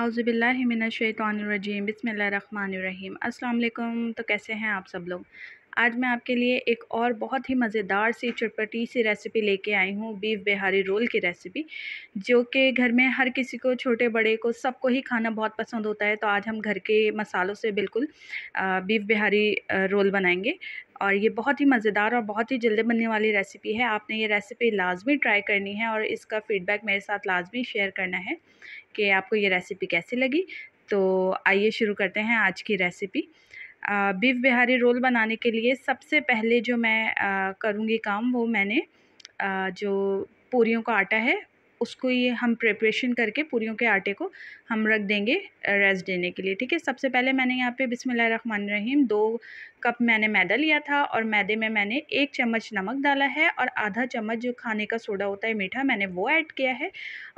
अज़बिल्लिमिनशैतरजीम बसमीम अल्लाम तो कैसे हैं आप सब लोग आज मैं आपके लिए एक और बहुत ही मज़ेदार सी चटपटी सी रेसिपी लेके आई हूँ बीफ बिहारी रोल की रेसिपी जो कि घर में हर किसी को छोटे बड़े को सबको ही खाना बहुत पसंद होता है तो आज हम घर के मसालों से बिल्कुल बीफ बिहारी रोल बनाएंगे और ये बहुत ही मज़ेदार और बहुत ही जल्दी बनने वाली रेसिपी है आपने ये रेसिपी लाजमी ट्राई करनी है और इसका फ़ीडबैक मेरे साथ लाजमी शेयर करना है कि आपको ये रेसिपी कैसी लगी तो आइए शुरू करते हैं आज की रेसिपी बीफ बिहारी रोल बनाने के लिए सबसे पहले जो मैं करूँगी काम वो मैंने जो पूरियों का आटा है उसको ये हम प्रिपरेशन करके पूरी के आटे को हम रख देंगे रेस्ट देने के लिए ठीक है सबसे पहले मैंने यहाँ पे बिसमान रहीम दो कप मैंने मैदा लिया था और मैदे में मैंने एक चम्मच नमक डाला है और आधा चम्मच जो खाने का सोडा होता है मीठा मैंने वो ऐड किया है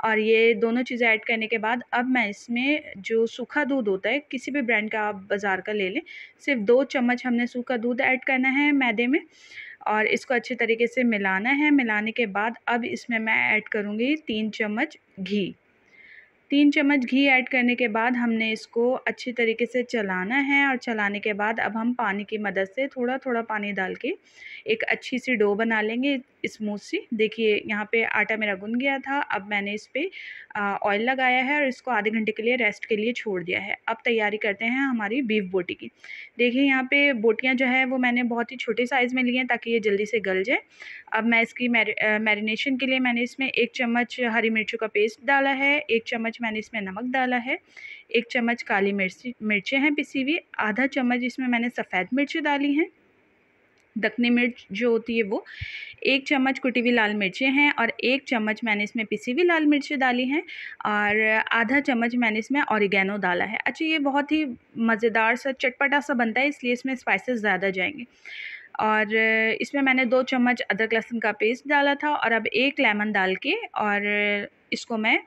और ये दोनों चीज़ें ऐड करने के बाद अब मैं इसमें जो सूखा दूध होता है किसी भी ब्रांड का आप बाज़ार का ले लें सिर्फ दो चम्मच हमने सूखा दूध ऐड करना है मैदे में और इसको अच्छे तरीके से मिलाना है मिलाने के बाद अब इसमें मैं ऐड करूँगी तीन चम्मच घी तीन चम्मच घी ऐड करने के बाद हमने इसको अच्छी तरीके से चलाना है और चलाने के बाद अब हम पानी की मदद से थोड़ा थोड़ा पानी डाल के एक अच्छी सी डो बना लेंगे स्मूथ सी देखिए यहाँ पे आटा मेरा गुन गया था अब मैंने इस पर ऑयल लगाया है और इसको आधे घंटे के लिए रेस्ट के लिए छोड़ दिया है अब तैयारी करते हैं हमारी बीफ बोटी की देखिए यहाँ पे बोटियाँ जो है वो मैंने बहुत ही छोटे साइज़ में ली हैं ताकि ये जल्दी से गल जाए अब मैं इसकी मैरिनेशन के लिए मैंने इसमें एक चम्मच हरी मिर्चों का पेस्ट डाला है एक चम्मच मैंने इसमें नमक डाला है एक चम्मच काली मिर्ची मिर्चें हैं पिसी हुई आधा चम्मच इसमें मैंने सफ़ेद मिर्ची डाली हैं दखनी मिर्च जो होती है वो एक चम्मच कुटी हुई लाल मिर्चें हैं और एक चम्मच मैंने इसमें पिसी हुई लाल मिर्चें डाली हैं और आधा चम्मच मैंने इसमें औरिगेनो डाला है अच्छा ये बहुत ही मज़ेदार सा चटपटा सा बनता है इसलिए इसमें स्पाइसेस ज़्यादा जाएंगे और इसमें मैंने दो चम्मच अदरक लहसुन का पेस्ट डाला था और अब एक लेमन डाल के और इसको मैं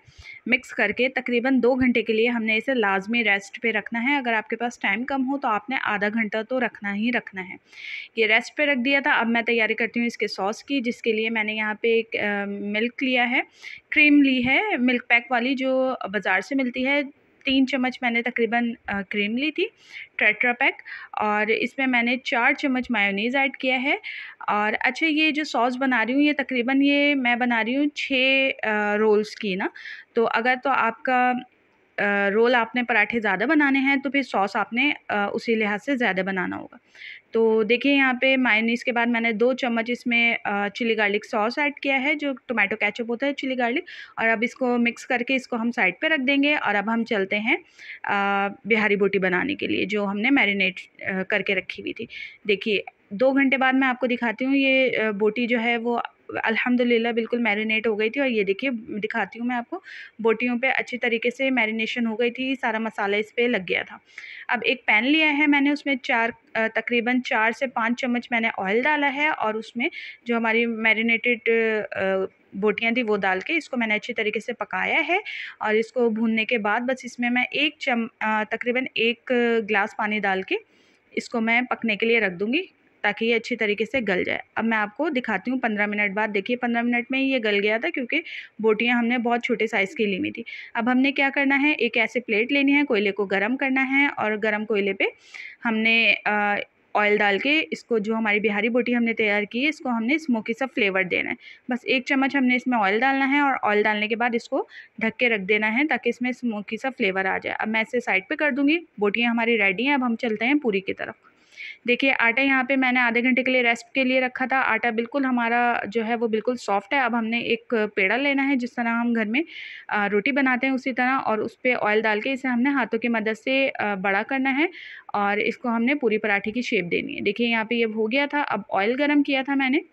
मिक्स करके तकरीबन दो घंटे के लिए हमने इसे लाजमी रेस्ट पे रखना है अगर आपके पास टाइम कम हो तो आपने आधा घंटा तो रखना ही रखना है ये रेस्ट पे रख दिया था अब मैं तैयारी करती हूँ इसके सॉस की जिसके लिए मैंने यहाँ पे एक मिल्क लिया है क्रीम ली है मिल्क पैक वाली जो बाज़ार से मिलती है तीन चम्मच मैंने तकरीबन क्रीम ली थी ट्रेट्रा पैक और इसमें मैंने चार चम्मच मायोनीज़ ऐड किया है और अच्छा ये जो सॉस बना रही हूँ ये तकरीबन ये मैं बना रही हूँ छः रोल्स की ना तो अगर तो आपका रोल आपने पराठे ज़्यादा बनाने हैं तो फिर सॉस आपने उसी लिहाज से ज़्यादा बनाना होगा तो देखिए यहाँ पे मायनीस के बाद मैंने दो चम्मच इसमें चिली गार्लिक सॉस ऐड किया है जो टोमेटो कैचअप होता है चिली गार्लिक और अब इसको मिक्स करके इसको हम साइड पे रख देंगे और अब हम चलते हैं बिहारी बोटी बनाने के लिए जो हमने मैरिनेट करके रखी हुई थी देखिए दो घंटे बाद मैं आपको दिखाती हूँ ये बोटी जो है वो अल्हम्दुलिल्लाह बिल्कुल मैरिनेट हो गई थी और ये देखिए दिखाती हूँ मैं आपको बोटियों पे अच्छी तरीके से मैरिनेशन हो गई थी सारा मसाला इस पर लग गया था अब एक पैन लिया है मैंने उसमें चार तकरीबन चार से पाँच चम्मच मैंने ऑयल डाला है और उसमें जो हमारी मैरिनेटेड बोटियाँ थी वो डाल के इसको मैंने अच्छी तरीके से पकाया है और इसको भूनने के बाद बस इसमें मैं एक चम तकरीबन एक ग्लास पानी डाल के इसको मैं पकने के लिए रख दूँगी ताकि ये अच्छी तरीके से गल जाए अब मैं आपको दिखाती हूँ पंद्रह मिनट बाद देखिए पंद्रह मिनट में ये गल गया था क्योंकि बोटियाँ हमने बहुत छोटे साइज़ की ली हुई थी अब हमने क्या करना है एक ऐसे प्लेट लेनी है कोयले को गर्म करना है और गर्म कोयले पर हमने ऑयल डाल के इसको जो हमारी बिहारी बोटी हमने तैयार की है इसको हमने स्मोकी सा फ्लेवर देना है बस एक चम्मच हमने इसमें ऑयल डालना है और ऑयल डालने के बाद इसको ढक के रख देना है ताकि इसमें स्मोकी सा फ्लेवर आ जाए अब मैं इसे साइड पे कर दूँगी बोटियाँ हमारी रेडी हैं अब हम चलते हैं पूरी की तरफ देखिए आटा यहाँ पे मैंने आधे घंटे के लिए रेस्ट के लिए रखा था आटा बिल्कुल हमारा जो है वो बिल्कुल सॉफ्ट है अब हमने एक पेड़ा लेना है जिस तरह हम घर में रोटी बनाते हैं उसी तरह और उस पर ऑयल डाल के इसे हमने हाथों की मदद से बड़ा करना है और इसको हमने पूरी पराठे की शेप देनी है देखिए यहाँ पर ये हो गया था अब ऑयल गर्म किया था मैंने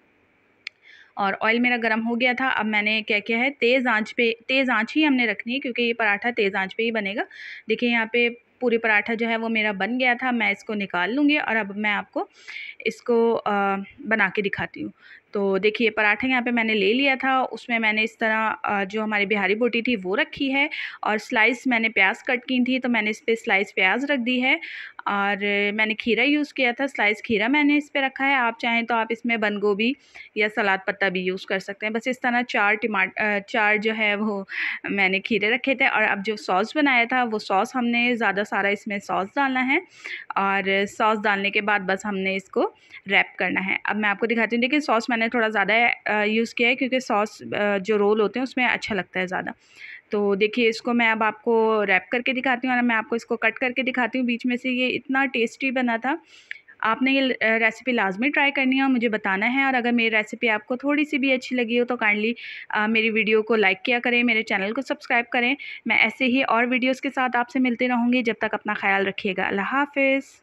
और ऑयल मेरा गर्म हो गया था अब मैंने क्या किया है तेज़ आंच पे तेज़ आंच ही हमने रखनी है क्योंकि ये पराठा तेज़ आंच पे ही बनेगा देखिए यहाँ पे पूरी पराठा जो है वो मेरा बन गया था मैं इसको निकाल लूँगी और अब मैं आपको इसको बना के दिखाती हूँ तो देखिए पराठा यहाँ पे मैंने ले लिया था उसमें मैंने इस तरह जो हमारी बिहारी बोटी थी वो रखी है और स्लाइस मैंने प्याज कट की थी तो मैंने इस पर स्लाइस प्याज रख दी है और मैंने खीरा यूज़ किया था स्लाइस खीरा मैंने इस पर रखा है आप चाहें तो आप इसमें बंद गोभी या सलाद पत्ता भी यूज़ कर सकते हैं बस इस तरह चार टमाटर चार जो है वो मैंने खीरे रखे थे और अब जो सॉस बनाया था वो सॉस हमने ज़्यादा सारा इसमें सॉस डालना है और सॉस डालने के बाद बस हमने इसको रैप करना है अब मैं आपको दिखाती हूँ देखिए सॉस मैंने थोड़ा ज़्यादा यूज़ किया है क्योंकि सॉस जो रोल होते हैं उसमें अच्छा लगता है ज़्यादा तो देखिए इसको मैं अब आपको रैप करके दिखाती हूँ और मैं आपको इसको कट करके दिखाती हूँ बीच में से ये इतना टेस्टी बना था आपने ये रेसिपी लाजमी ट्राई करनी है और मुझे बताना है और अगर मेरी रेसिपी आपको थोड़ी सी भी अच्छी लगी हो तो काइंडली मेरी वीडियो को लाइक किया करें मेरे चैनल को सब्सक्राइब करें मैं ऐसे ही और वीडियोज़ के साथ आपसे मिलती रहूँगी जब तक अपना ख्याल रखिएगा अल्लाह हाफिज़